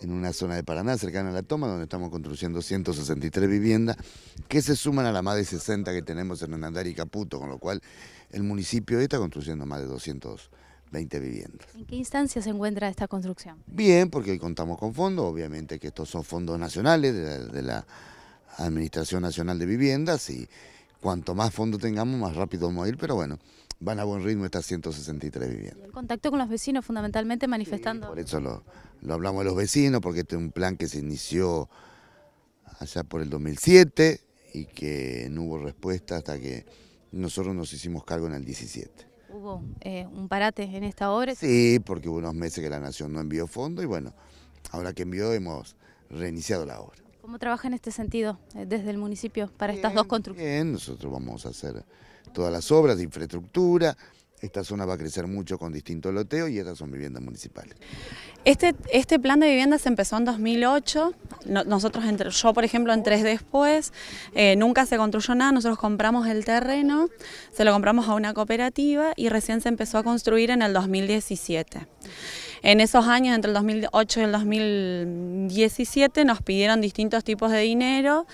en una zona de Paraná, cercana a la toma, donde estamos construyendo 163 viviendas, que se suman a la más de 60 que tenemos en Andar y Caputo, con lo cual el municipio está construyendo más de 220 viviendas. ¿En qué instancia se encuentra esta construcción? Bien, porque contamos con fondos, obviamente que estos son fondos nacionales de la Administración Nacional de Viviendas y Cuanto más fondo tengamos, más rápido vamos a ir, pero bueno, van a buen ritmo estas 163 viviendas. El contacto con los vecinos, fundamentalmente manifestando. por eso lo, hablamos de los vecinos, porque este es un plan que se inició allá por el 2007 y que no hubo respuesta hasta que nosotros nos hicimos cargo en el 17. ¿Hubo eh, un parate en esta obra? Sí, porque hubo unos meses que la Nación no envió fondo y bueno, ahora que envió hemos reiniciado la obra. ¿Cómo trabaja en este sentido eh, desde el municipio para estas dos construcciones? Bien, nosotros vamos a hacer todas las obras de infraestructura, esta zona va a crecer mucho con distinto loteo y estas son viviendas municipales. Este, este plan de vivienda se empezó en 2008, nosotros yo por ejemplo en tres después, eh, nunca se construyó nada, nosotros compramos el terreno, se lo compramos a una cooperativa y recién se empezó a construir en el 2017. En esos años, entre el 2008 y el 2017, nos pidieron distintos tipos de dinero,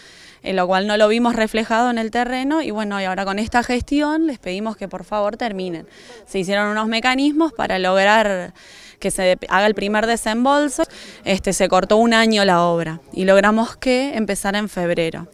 en eh, lo cual no lo vimos reflejado en el terreno y bueno, y ahora con esta gestión les pedimos que por favor terminen. Se hicieron unos mecanismos para lograr que se haga el primer desembolso, este, se cortó un año la obra y logramos que empezara en febrero.